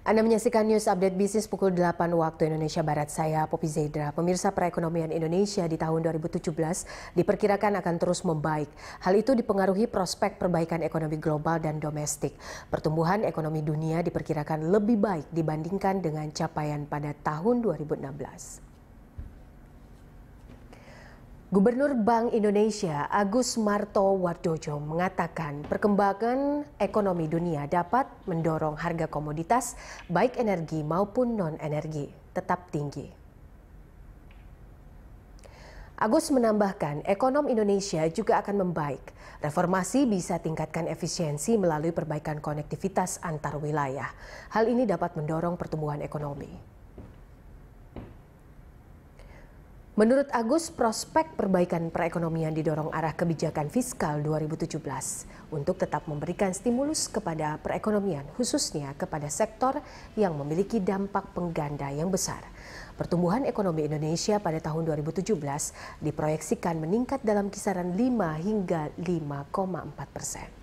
Anda menyaksikan news update bisnis pukul 8 waktu Indonesia Barat. Saya Popi Zaidra. Pemirsa perekonomian Indonesia di tahun 2017 diperkirakan akan terus membaik. Hal itu dipengaruhi prospek perbaikan ekonomi global dan domestik. Pertumbuhan ekonomi dunia diperkirakan lebih baik dibandingkan dengan capaian pada tahun 2016. Gubernur Bank Indonesia Agus Marto Wardojo mengatakan perkembangan ekonomi dunia dapat mendorong harga komoditas baik energi maupun non-energi tetap tinggi. Agus menambahkan, ekonom Indonesia juga akan membaik. Reformasi bisa tingkatkan efisiensi melalui perbaikan konektivitas antar wilayah. Hal ini dapat mendorong pertumbuhan ekonomi. Menurut Agus, prospek perbaikan perekonomian didorong arah kebijakan fiskal 2017 untuk tetap memberikan stimulus kepada perekonomian, khususnya kepada sektor yang memiliki dampak pengganda yang besar. Pertumbuhan ekonomi Indonesia pada tahun 2017 diproyeksikan meningkat dalam kisaran 5 hingga 5,4 persen.